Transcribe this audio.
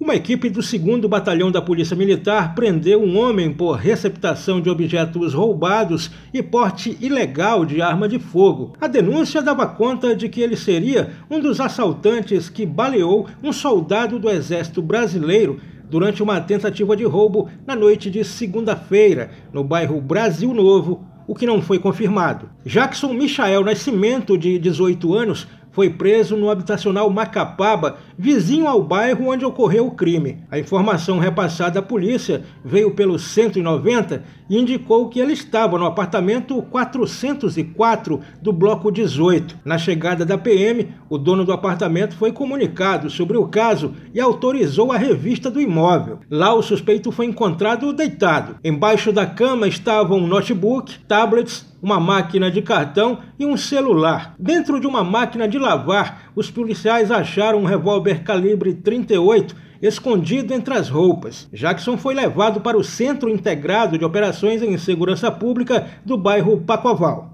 Uma equipe do 2 Batalhão da Polícia Militar prendeu um homem por receptação de objetos roubados e porte ilegal de arma de fogo. A denúncia dava conta de que ele seria um dos assaltantes que baleou um soldado do Exército Brasileiro durante uma tentativa de roubo na noite de segunda-feira, no bairro Brasil Novo, o que não foi confirmado. Jackson Michael Nascimento, de 18 anos, foi preso no habitacional Macapaba, vizinho ao bairro onde ocorreu o crime. A informação repassada à polícia veio pelo 190 e indicou que ele estava no apartamento 404 do bloco 18. Na chegada da PM, o dono do apartamento foi comunicado sobre o caso e autorizou a revista do imóvel. Lá o suspeito foi encontrado deitado. Embaixo da cama estavam um notebook, tablets uma máquina de cartão e um celular. Dentro de uma máquina de lavar, os policiais acharam um revólver calibre 38 escondido entre as roupas. Jackson foi levado para o Centro Integrado de Operações em Segurança Pública do bairro Pacoval.